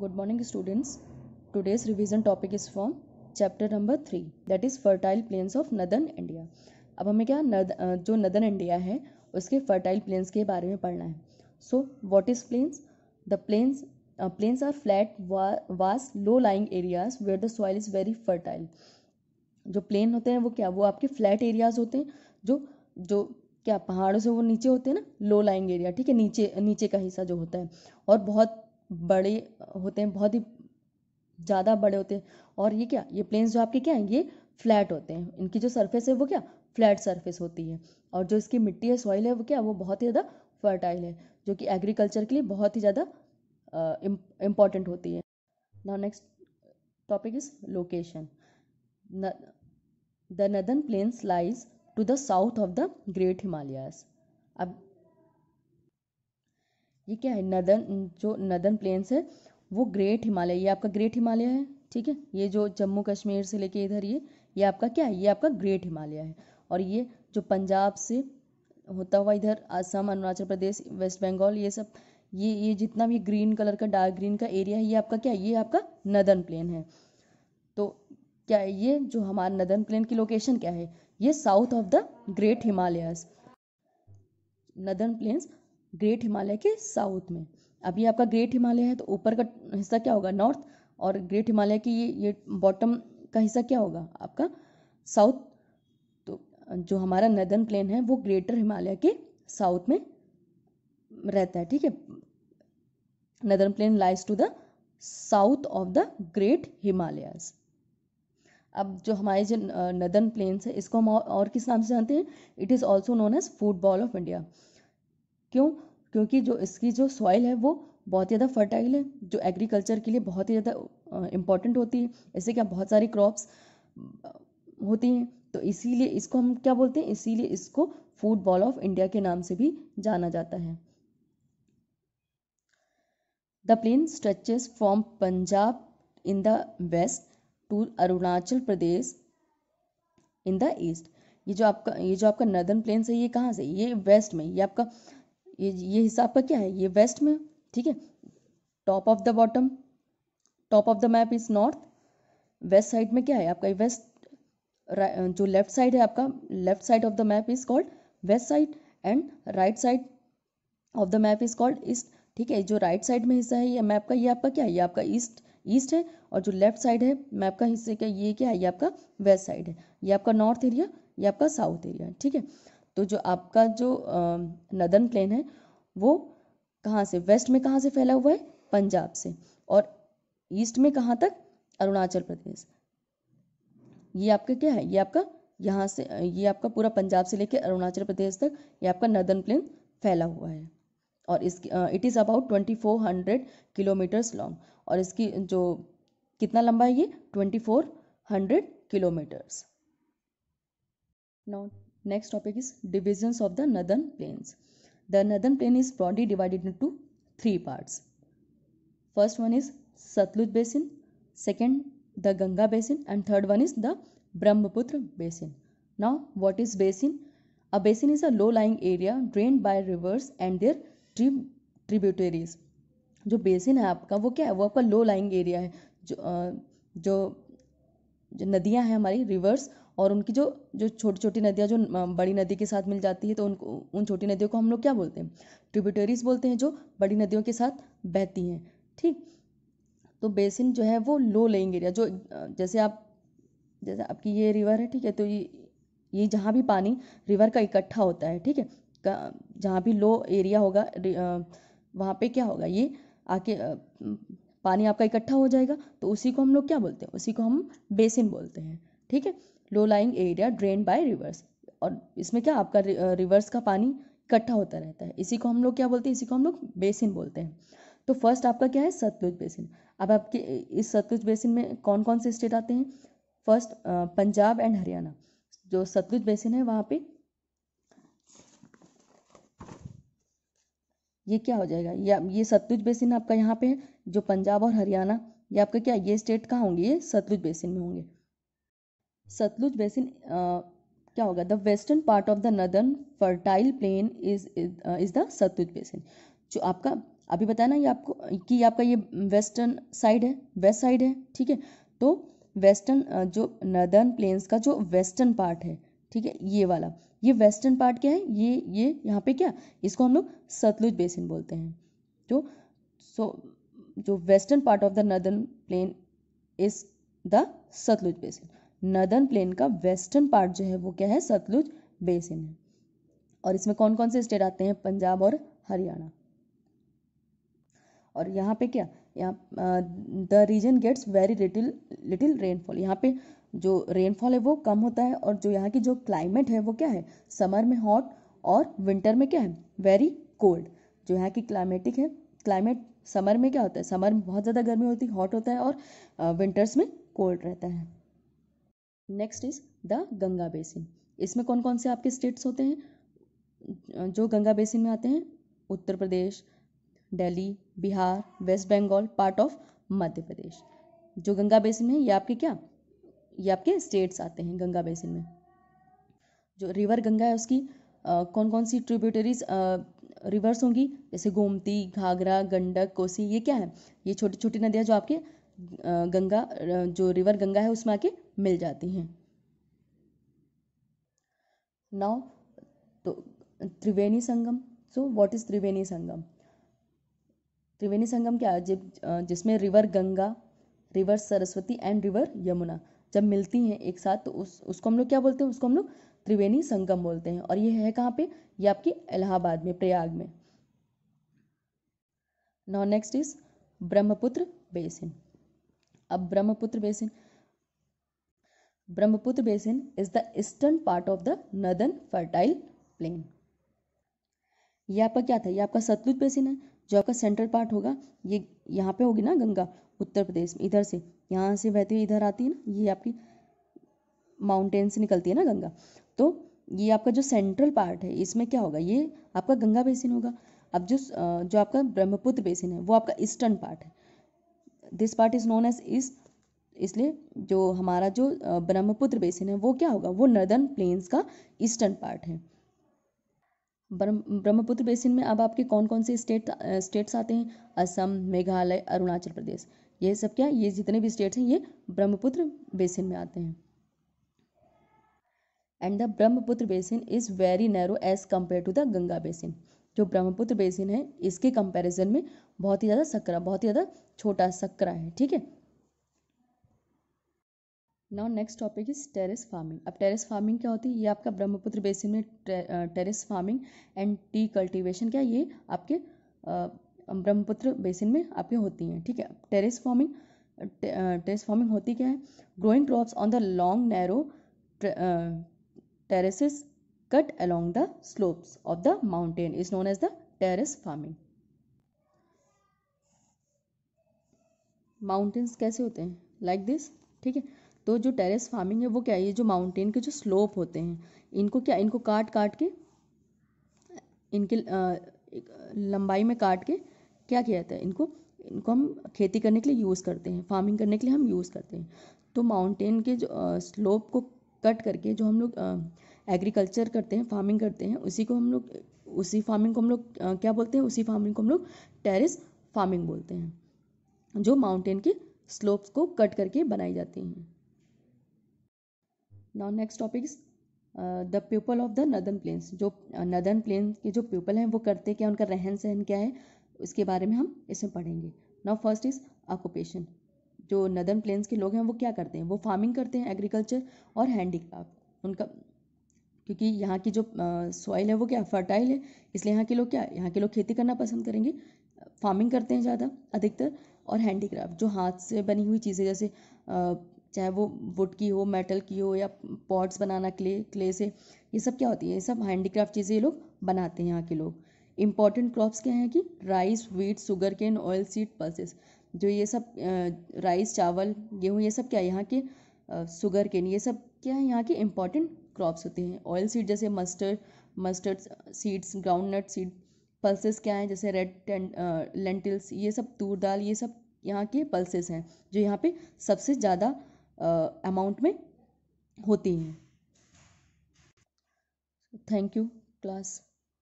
Good morning students today's revision topic is from chapter number three that is fertile plains of northern India अब हमें क्या नद, जो northern India है उसके फर्टाइल प्लेन्स के बारे में पढ़ना है so what is plains the plains plains are flat vast low lying areas where the soil is very fertile जो प्लेन होते हैं वो क्या वो आपके फ्लैट एरियाज होते हैं जो जो क्या पहाड़ों से वो नीचे होते हैं ना लो लाइंग एरिया ठीक है नीचे नीचे का हिस्सा जो होता है और बहुत बड़े होते हैं बहुत ही ज़्यादा बड़े होते हैं और ये क्या ये प्लेन्स जो आपके क्या हैं ये फ्लैट होते हैं इनकी जो सरफेस है वो क्या फ्लैट सरफेस होती है और जो इसकी मिट्टी है सॉइल है वो क्या वो बहुत ही ज़्यादा फर्टाइल है जो कि एग्रीकल्चर के लिए बहुत ही ज़्यादा इम्पॉर्टेंट होती है now next topic is location the northern plains lies to the south of the great Himalayas अब ये क्या है नदन जो नदन प्लेन्स है वो ग्रेट हिमालय ये आपका ग्रेट हिमालय है ठीक है ये जो जम्मू कश्मीर से लेके इधर ये ये आपका क्या है ये आपका ग्रेट हिमालय है और ये जो पंजाब से होता हुआ इधर असम अरुणाचल प्रदेश वेस्ट बंगाल ये सब ये ये जितना भी ग्रीन कलर का डार्क ग्रीन का एरिया है ये आपका क्या है ये आपका नदन प्लेन है तो क्या है ये जो हमारा नदन प्लेन की लोकेशन क्या है ये south of the great Himalayas northern plains great Himalaya के साउथ में अब ये आपका ग्रेट हिमालय है तो ऊपर का हिस्सा क्या होगा नॉर्थ और ग्रेट हिमालय की ये ये बॉटम का हिस्सा क्या होगा आपका साउथ तो जो हमारा नदन प्लेन है वो ग्रेटर हिमालय के साउथ में रहता है ठीक है northern plain lies to the south of the great Himalayas अब जो हमारे जो नदन प्लेन्स है इसको हम और किस नाम से जानते हैं it is also known as food bowl of India क्यों क्योंकि जो इसकी जो सॉइल है वो बहुत ही ज़्यादा फर्टाइल है जो एग्रीकल्चर के लिए बहुत ही ज़्यादा इम्पॉर्टेंट होती है ऐसे क्या बहुत सारी क्रॉप्स होती हैं तो इसीलिए इसको हम क्या बोलते हैं इसीलिए इसको फूड बॉल ऑफ इंडिया के नाम से भी जाना जाता है the plain stretches from Punjab in the west to Arunachal Pradesh in the east ये जो आपका ये जो आपका नर्दर्न प्लेन्स है ये कहाँ से ये वेस्ट में ये आपका ये ये हिसाब का क्या है ये वेस्ट में ठीक है top of the bottom top of the map is north west side में क्या है आपका वेस्ट जो लेफ्ट साइड है आपका left side of the map is called west side and right side of the map is called east ठीक है जो राइट right साइड में हिस्सा है ये मैप का ये आपका क्या है ये आपका ईस्ट ईस्ट है और जो लेफ्ट साइड है मैप का हिस्से का ये क्या है ये आपका वेस्ट साइड है ये आपका नॉर्थ एरिया ये आपका साउथ एरिया ठीक है तो जो आपका जो नदन प्लेन है वो कहाँ से वेस्ट में कहाँ से फैला हुआ है पंजाब से और ईस्ट में कहाँ तक अरुणाचल प्रदेश ये आपका क्या है ये आपका यहाँ से ये आपका पूरा पंजाब से लेकर अरुणाचल प्रदेश तक ये आपका नदन प्लेन फैला हुआ है और इसकी it is about twenty four hundred kilometres long और इसकी जो कितना लंबा है ये twenty four hundred kilometres now Next topic is divisions of the northern plains. The northern plain is broadly divided into three parts. First one is Satluj basin, second the Ganga basin and third one is the Brahmaputra basin. Now what is basin? A basin is a low-lying area drained by rivers and their tributaries. जो basin है आपका वो क्या है वो आपका लो lying area है जो जो, जो नदियां हैं हमारी रिवर्स और उनकी जो जो छोटी छोटी नदियाँ जो बड़ी नदी के साथ मिल जाती है तो उनको उन छोटी नदियों को हम लोग क्या बोलते हैं ट्रिब्यूटरीज बोलते हैं जो बड़ी नदियों के साथ बहती हैं ठीक तो बेसिन जो है वो लो लेइंग एरिया जो जैसे आप जैसे आपकी ये रिवर है ठीक है तो ये ये जहाँ भी पानी रिवर का इकट्ठा होता है ठीक है जहाँ भी लो एरिया होगा वहाँ पे क्या होगा ये आके पानी आपका इकट्ठा हो जाएगा तो उसी को हम लोग क्या बोलते हैं उसी को हम बेसिन बोलते हैं ठीक है low lying area drain by rivers और इसमें क्या आपका रिवर्स का पानी इकट्ठा होता रहता है इसी को हम लोग क्या बोलते हैं इसी को हम लोग बेसिन बोलते हैं तो फर्स्ट आपका क्या है सतलुज बेसिन अब आपके इस सतलुज बेसिन में कौन कौन से स्टेट आते हैं फर्स्ट पंजाब एंड हरियाणा जो सतलुज बेसिन है वहाँ पे ये क्या हो जाएगा ये ये सतलुज बेसिन आपका यहाँ पे है जो पंजाब और हरियाणा ये आपका क्या ये स्टेट कहाँ होंगे ये सतलुज बेसिन में होंगे सतलुज बेसिन uh, क्या होगा the western part of the northern fertile plain is is the Sutlej basin जो आपका अभी बताया ना ये आपको कि आपका ये वेस्टर्न साइड है वेस्ट साइड है ठीक है तो वेस्टर्न uh, जो नदर्न प्लेन्स का जो वेस्टर्न पार्ट है ठीक है ये वाला ये वेस्टर्न पार्ट क्या है ये ये यहाँ पे क्या इसको हम लोग सतलुज बेसिन बोलते हैं तो सो जो western part of the northern plain is the Sutlej basin northern plain का वेस्टर्न पार्ट जो है वो क्या है सतलुज बेसिन है और इसमें कौन कौन से स्टेट आते हैं पंजाब और हरियाणा और यहाँ पे क्या यहाँ the region gets very little little rainfall यहाँ पे जो रेनफॉल है वो कम होता है और जो यहाँ की जो क्लाइमेट है वो क्या है समर में हॉट और विंटर में क्या है वेरी कोल्ड जो यहाँ की क्लाइमेटिक है क्लाइमेट समर में क्या होता है समर में बहुत ज़्यादा गर्मी होती है हॉट होता है और विंटर्स में कोल्ड रहता है next is the Ganga basin इसमें कौन कौन से आपके स्टेट्स होते हैं जो गंगा बेसिन में आते हैं उत्तर प्रदेश दिल्ली बिहार वेस्ट बंगाल पार्ट ऑफ मध्य प्रदेश जो गंगा बेसिन है ये आपके क्या ये आपके स्टेट्स आते हैं गंगा बेसिन में जो रिवर गंगा है उसकी आ, कौन कौन सी ट्रिब्यूटरीज रिवर्स होंगी जैसे गोमती घाघरा गंडक कोसी ये क्या है ये छोटी छोटी नदियाँ जो आपके गंगा जो रिवर गंगा है उसमें आके मिल जाती हैं नाउ तो त्रिवेणी संगम सो व्हाट इज़ त्रिवेणी संगम त्रिवेणी संगम क्या है जिसमें river Ganga river Saraswati and river Yamuna जब मिलती हैं एक साथ तो उस उसको हम लोग क्या बोलते हैं उसको हम लोग त्रिवेणी संगम बोलते हैं और ये है कहाँ पे ये आपके इलाहाबाद में प्रयाग में now next is Brahmaputra basin अब Brahmaputra basin Brahmaputra basin is the eastern part of the northern fertile plain ये आपका क्या था ये आपका सतलुज बेसिन है जो आपका सेंट्रल पार्ट होगा ये यहाँ पे होगी ना गंगा उत्तर प्रदेश में इधर से यहाँ से बहती हुई इधर आती है ना ये आपकी माउंटेन से निकलती है ना गंगा तो ये आपका जो सेंट्रल पार्ट है इसमें क्या होगा ये आपका गंगा बेसिन होगा अब जो जो आपका ब्रह्मपुत्र बेसिन है वो आपका ईस्टर्न पार्ट है this part is known as east इसलिए जो हमारा जो ब्रह्मपुत्र बेसिन है वो क्या होगा वो नर्दर्न प्लेन्स का ईस्टर्न पार्ट है ब्रह्मपुत्र बेसिन में अब आपके कौन कौन से स्टेट स्टेट्स आते हैं असम मेघालय अरुणाचल प्रदेश ये सब क्या ये जितने भी स्टेट्स हैं ये ब्रह्मपुत्र बेसिन में आते हैं and the Brahmaputra basin is very narrow as compare to the Ganga basin जो ब्रह्मपुत्र बेसिन है इसके कंपैरिजन में बहुत ही ज़्यादा सकरा बहुत ही ज़्यादा छोटा सकरा है ठीक है now next topic is terrace farming अब टेरेस फार्मिंग क्या होती है ये आपका ब्रह्मपुत्र बेसिन में terrace farming and tea cultivation क्या ये आपके ब्रह्मपुत्र बेसिन में आपके होती हैं ठीक है टेरेस फार्मिंग टेरेस फार्मिंग होती क्या है growing crops on the long narrow terraces cut along the slopes of the mountain is known as the terrace farming mountains कैसे होते हैं like दिस ठीक है तो जो टेरेस फार्मिंग है वो क्या है ये जो माउंटेन के जो स्लोप होते हैं इनको क्या इनको काट काट के इनके लंबाई में काट के क्या किया जाता है इनको इनको हम खेती करने के लिए यूज़ करते हैं फार्मिंग करने के लिए हम यूज़ करते हैं तो माउंटेन के जो स्लोप को कट करके जो हम लोग एग्रीकल्चर करते हैं फार्मिंग करते हैं उसी को हम लोग उसी फार्मिंग को हम लोग क्या बोलते हैं उसी फार्मिंग को हम लोग टेरिस फार्मिंग बोलते हैं जो माउंटेन के स्लोप्स को कट करके बनाई जाती हैं now next topic the people of the northern plains जो नदन uh, प्लेन के जो पीपल हैं वो करते क्या उनका रहन सहन क्या है उसके बारे में हम इसमें पढ़ेंगे नाउ फर्स्ट इज़ ऑक्यूपेशन जो नदन प्लेन्स के लोग हैं वो क्या करते हैं वो फार्मिंग करते हैं एग्रीकल्चर और हैंडीक्राफ्ट उनका क्योंकि यहाँ की जो सॉइल uh, है वो क्या फर्टाइल है इसलिए यहाँ के लोग क्या यहाँ के लोग खेती करना पसंद करेंगे फार्मिंग करते हैं ज़्यादा अधिकतर और हैंडीक्राफ्ट जो हाथ से बनी हुई चीज़ें जैसे uh, चाहे वो वुड की हो मेटल की हो या पॉट्स बनाना क्ले क्ले से ये सब क्या होती है ये सब हैंडीक्राफ्ट चीज़ें ये लोग बनाते हैं यहाँ के लोग इम्पॉर्टेंट क्रॉप्स क्या हैं कि rice wheat sugarcane oil seed pulses जो ये सब राइस चावल गेहूँ ये सब क्या है यहाँ के शुगर केन ये सब क्या है यहाँ के इम्पॉर्टेंट क्रॉप्स होते हैं ऑयल सीड जैसे mustard mustard seeds groundnut seed pulses क्या हैं जैसे रेड लेंटिल्स ये सब तूर दाल ये सब यहाँ के पल्सेस हैं जो यहाँ पे सबसे ज़्यादा अमाउंट में होती हैं थैंक यू क्लास